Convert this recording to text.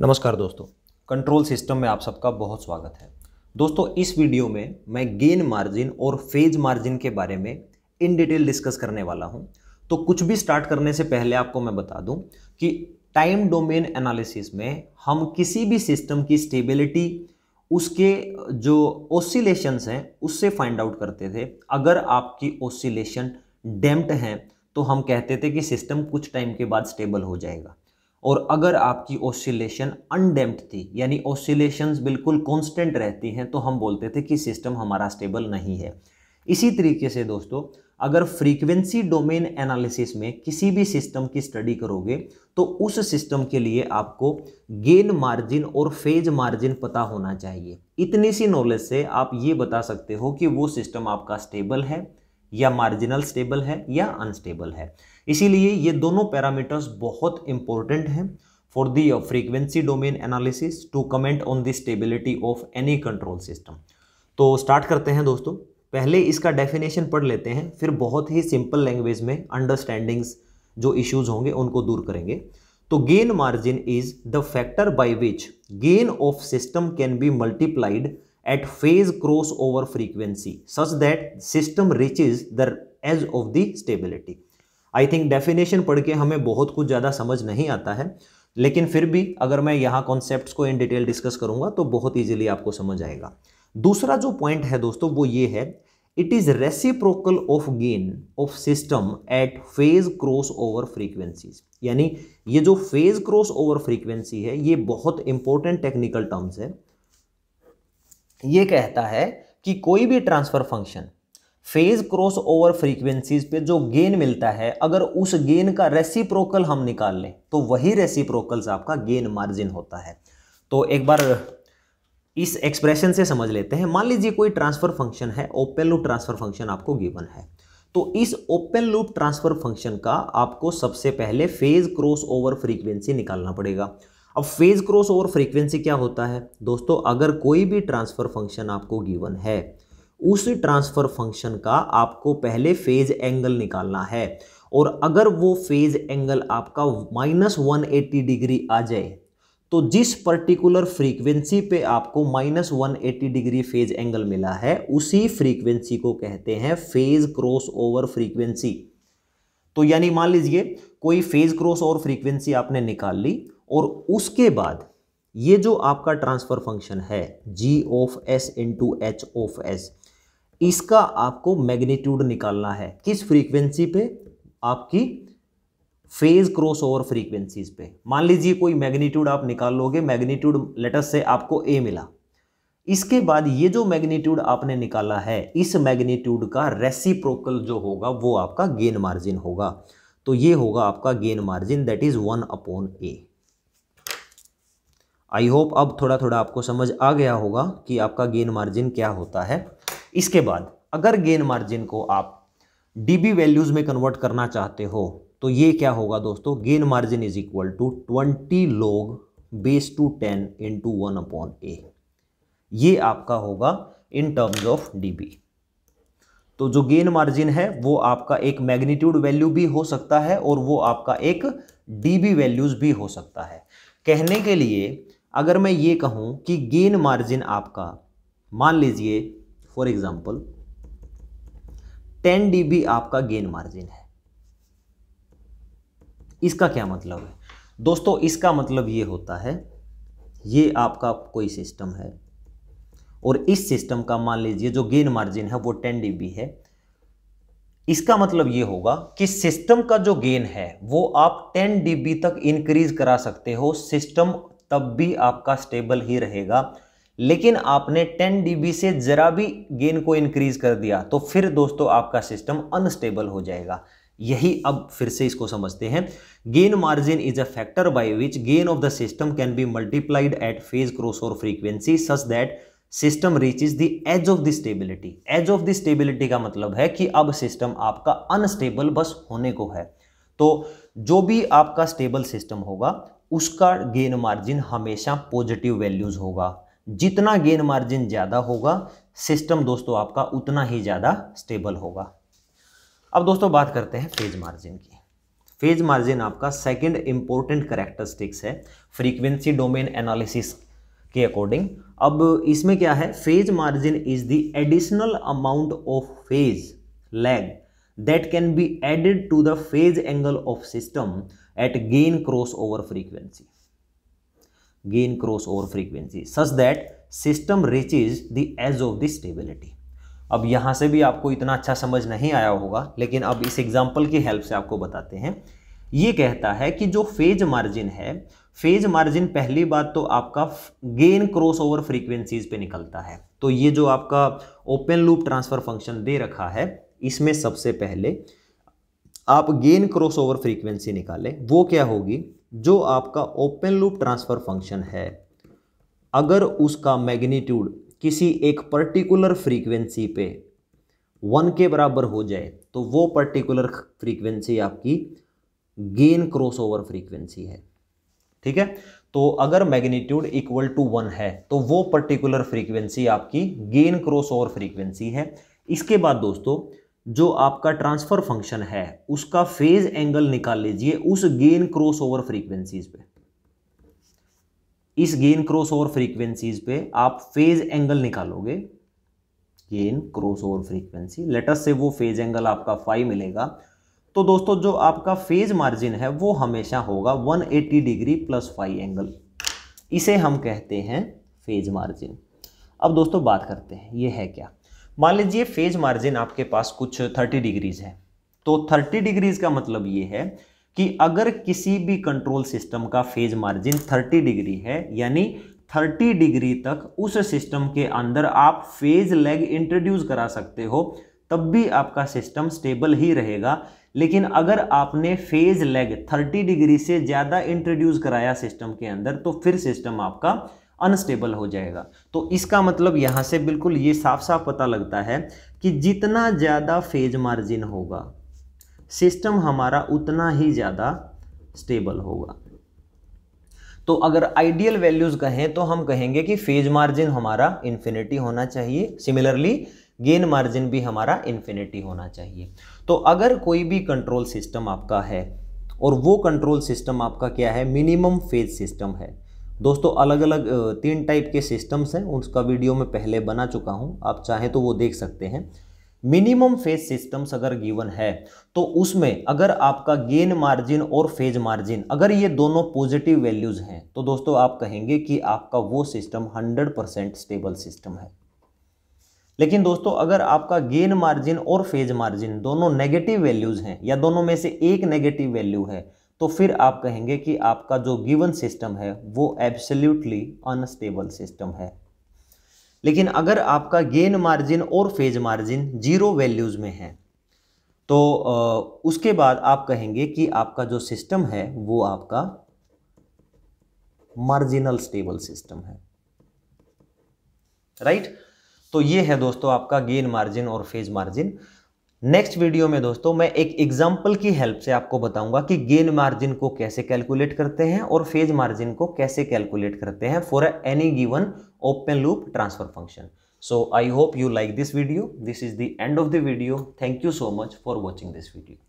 नमस्कार दोस्तों control system में आप सबका बहुत स्वागत है दोस्तों इस वीडियो में मैं गेन मार्जिन और फेज मार्जिन के बारे में इन डिटेल डिस्कस करने वाला हूं तो कुछ भी स्टार्ट करने से पहले आपको मैं बता दूं कि टाइम डोमेन एनालिसिस में हम किसी भी सिस्टम की स्टेबिलिटी उसके जो ओसिलेशंस हैं उससे फाइंड आउट करते थे अगर आपकी ओसिलेशन डेम्प्ट हैं तो हम कहते थे कि सिस्टम कुछ टाइम के बाद स्टेबल हो जाएगा और अगर आपकी ऑसिलेशन अनडेम्प्ड थी यानी ऑसिलेशंस बिल्कुल कॉन्स्टेंट रहती हैं तो हम बोलते थे कि सिस्टम हमारा स्टेबल नहीं है इसी तरीके से दोस्तों अगर फ्रीक्वेंसी डोमेन एनालिसिस में किसी भी सिस्टम की स्टडी करोगे तो उस सिस्टम के लिए आपको गेन मार्जिन और फेज मार्जिन पता होना चाहिए इतनी सी नॉलेज से आप ये बता सकते हो कि वो सिस्टम आपका स्टेबल है या मार्जिनल स्टेबल है या अनस्टेबल है इसीलिए ये दोनों पैरामीटर्स बहुत इंपॉर्टेंट हैं for the frequency domain analysis to comment on the stability of any control system तो स्टार्ट करते हैं दोस्तों पहले इसका डेफिनेशन पढ़ लेते हैं फिर बहुत ही सिंपल लैंग्वेज में अंडरस्टैंडिंग्स जो इश्यूज होंगे उनको दूर करेंगे तो gain margin is the factor by which gain of system can be multiplied at phase cross over frequency such that system reach the edge of the stability I think definition पढ़ के हमें बहुत कुछ ज़्यादा समझ नहीं आता है लेकिन फिर भी अगर मैं यहाँ कॉन्सेप्ट को इन डिटेल डिस्कस करूँगा तो बहुत ईजिली आपको समझ आएगा दूसरा जो पॉइंट है दोस्तों वो ये है it is reciprocal of gain of system at phase cross over frequencies यानी ये जो फेज क्रॉस ओवर फ्रीक्वेंसी है ये बहुत इंपॉर्टेंट टेक्निकल टर्म्स है ये कहता है कि कोई भी transfer function phase cross over frequencies पे जो गेन मिलता है अगर उस गेन का रेसिप्रोकल हम निकाल लें तो वही रेसिप्रोकल्स आपका गेन मार्जिन होता है तो एक बार इस एक्सप्रेशन से समझ लेते हैं मान लीजिए कोई ट्रांसफर फंक्शन है ओपन लूप ट्रांसफर फंक्शन आपको गिवन है तो इस ओपन लूप ट्रांसफर फंक्शन का आपको सबसे पहले फेज क्रॉस ओवर फ्रीक्वेंसी निकालना पड़ेगा अब फेज क्रॉस ओवर फ्रीक्वेंसी क्या होता है दोस्तों अगर कोई भी ट्रांसफर फंक्शन आपको गिवन है उस ट्रांसफ़र फंक्शन का आपको पहले फेज एंगल निकालना है और अगर वो फेज एंगल आपका माइनस वन एट्टी डिग्री आ जाए तो जिस पर्टिकुलर फ्रीक्वेंसी पे आपको minus one eighty degree phase angle मिला है उसी फ्रीक्वेंसी को कहते हैं फेज क्रॉस ओवर फ्रीक्वेंसी तो यानी मान लीजिए कोई फेज क्रॉस ओवर फ्रीक्वेंसी आपने निकाल ली और उसके बाद ये जो आपका ट्रांसफर फंक्शन है G of S into H of S इसका आपको मैग्नीट्यूड निकालना है किस फ्रीक्वेंसी पे आपकी फेज क्रॉस ओवर फ्रीक्वेंसीज पे मान लीजिए कोई मैग्नीट्यूड आप निकाल लोगे मैग्नीट्यूड लेटर से आपको ए मिला इसके बाद ये जो मैग्नीट्यूड आपने निकाला है इस मैग्नीट्यूड का रेसिप्रोकल जो होगा वो आपका गेन मार्जिन होगा तो ये होगा आपका gain margin that is one upon A I hope अब थोड़ा थोड़ा आपको समझ आ गया होगा कि आपका गेन मार्जिन क्या होता है इसके बाद अगर गेन मार्जिन को आप डीबी वैल्यूज में कन्वर्ट करना चाहते हो तो ये क्या होगा दोस्तों gain margin is equal to twenty log base to ten into one upon A ये आपका होगा इन टर्म्स ऑफ डीबी तो जो गेन मार्जिन है वो आपका एक मैग्नीट्यूड वैल्यू भी हो सकता है और वो आपका एक डीबी वैल्यूज भी हो सकता है कहने के लिए अगर मैं ये कहूँ कि गेन मार्जिन आपका मान लीजिए फॉर एग्जाम्पल टेन डीबी आपका गेन मार्जिन है इसका क्या मतलब है दोस्तों इसका मतलब ये होता है ये आपका कोई सिस्टम है और इस सिस्टम का मान लीजिए जो गेन मार्जिन है वो टेन डीबी है इसका मतलब ये होगा कि सिस्टम का जो गेन है वो आप 10 डीबी तक इंक्रीज करा सकते हो सिस्टम तब भी आपका स्टेबल ही रहेगा लेकिन आपने 10 डीबी से ज़रा भी गेन को इंक्रीज कर दिया तो फिर दोस्तों आपका सिस्टम अनस्टेबल हो जाएगा यही अब फिर से इसको समझते हैं gain margin is a factor by which gain of the system can be multiplied at phase cross over frequency such that system reach is the edge of the stability edge of the stability का मतलब है कि अब system आपका unstable बस होने को है तो जो भी आपका स्टेबल सिस्टम होगा उसका गेन मार्जिन हमेशा पॉजिटिव वैल्यूज होगा जितना गेन मार्जिन ज़्यादा होगा सिस्टम दोस्तों आपका उतना ही ज़्यादा स्टेबल होगा अब दोस्तों बात करते हैं फेज मार्जिन की फेज मार्जिन आपका सेकंड इंपॉर्टेंट करेक्टरिस्टिक्स है फ्रीक्वेंसी डोमेन एनालिसिस के अकॉर्डिंग अब इसमें क्या है phase margin is the additional amount of phase lag that can be added to the phase angle of system at gain cross over frequency gain crossover frequency such that system reaches the edge of the stability. अब यहाँ से भी आपको इतना अच्छा समझ नहीं आया होगा लेकिन अब इस एग्जाम्पल की हेल्प से आपको बताते हैं ये कहता है कि जो फेज मार्जिन है फेज मार्जिन पहली बात तो आपका गेन क्रॉस ओवर फ्रीक्वेंसीज पे निकलता है तो ये जो आपका ओपन लूप ट्रांसफर फंक्शन दे रखा है इसमें सबसे पहले आप गेन क्रॉस ओवर फ्रीक्वेंसी निकालें वो क्या होगी जो आपका ओपन लूप ट्रांसफ़र फंक्शन है अगर उसका मैग्नीट्यूड किसी एक पर्टिकुलर फ्रीक्वेंसी पे वन के बराबर हो जाए तो वो पर्टिकुलर फ्रीक्वेंसी आपकी गेन क्रॉसओवर फ्रीक्वेंसी है ठीक है तो अगर मैग्नीट्यूड इक्वल टू वन है तो वो पर्टिकुलर फ्रीक्वेंसी आपकी गेन क्रॉसओवर फ्रीक्वेंसी है इसके बाद दोस्तों जो आपका ट्रांसफर फंक्शन है उसका फेज एंगल निकाल लीजिए उस गेन क्रॉस ओवर फ्रीक्वेंसीज पे इस गेन क्रॉस ओवर फ्रीक्वेंसीज पे आप फेज एंगल निकालोगे gain cross over frequency let's से वो फेज एंगल आपका फाइव मिलेगा तो दोस्तों जो आपका फेज मार्जिन है वो हमेशा होगा 180 डिग्री प्लस फाइव एंगल इसे हम कहते हैं फेज मार्जिन अब दोस्तों बात करते हैं ये है क्या मान लीजिए फेज मार्जिन आपके पास कुछ थर्टी डिग्रीज है तो थर्टी डिग्रीज का मतलब ये है कि अगर किसी भी कंट्रोल सिस्टम का फेज मार्जिन थर्टी डिग्री है यानी 30 डिग्री तक उस सिस्टम के अंदर आप फेज लेग इंट्रोड्यूस करा सकते हो तब भी आपका सिस्टम स्टेबल ही रहेगा लेकिन अगर आपने फेज लेग 30 डिग्री से ज़्यादा इंट्रोड्यूस कराया सिस्टम के अंदर तो फिर सिस्टम आपका अनस्टेबल हो जाएगा तो इसका मतलब यहाँ से बिल्कुल ये साफ साफ पता लगता है कि जितना ज़्यादा फेज मार्जिन होगा सिस्टम हमारा उतना ही ज़्यादा स्टेबल होगा तो अगर आइडियल वैल्यूज़ कहें तो हम कहेंगे कि फेज मार्जिन हमारा इन्फिनिटी होना चाहिए सिमिलरली गेन मार्जिन भी हमारा इन्फिनिटी होना चाहिए तो अगर कोई भी कंट्रोल सिस्टम आपका है और वो कंट्रोल सिस्टम आपका क्या है मिनिमम फेज सिस्टम है दोस्तों अलग अलग तीन टाइप के सिस्टम्स हैं उसका वीडियो मैं पहले बना चुका हूँ आप चाहें तो वो देख सकते हैं मिनिमम फेज सिस्टम्स अगर गिवन है तो उसमें अगर आपका गेन मार्जिन और फेज मार्जिन अगर ये दोनों पॉजिटिव वैल्यूज़ हैं तो दोस्तों आप कहेंगे कि आपका वो सिस्टम 100 परसेंट स्टेबल सिस्टम है लेकिन दोस्तों अगर आपका गेन मार्जिन और फेज मार्जिन दोनों नेगेटिव वैल्यूज़ हैं या दोनों में से एक नेगेटिव वैल्यू है तो फिर आप कहेंगे कि आपका जो गिवन सिस्टम है वो एब्सोल्युटली अनस्टेबल सिस्टम है लेकिन अगर आपका गेन मार्जिन और फेज मार्जिन जीरो वैल्यूज़ में है तो उसके बाद आप कहेंगे कि आपका जो सिस्टम है वो आपका मार्जिनल स्टेबल सिस्टम है राइट right? तो ये है दोस्तों आपका गेन मार्जिन और फेज मार्जिन नेक्स्ट वीडियो में दोस्तों मैं एक एग्जाम्पल की हेल्प से आपको बताऊंगा कि गेन मार्जिन को कैसे कैलकुलेट करते हैं और फेज मार्जिन को कैसे कैलकुलेट करते हैं for any given open loop transfer function so I hope you like this video this is the end of the video thank you so much for watching this video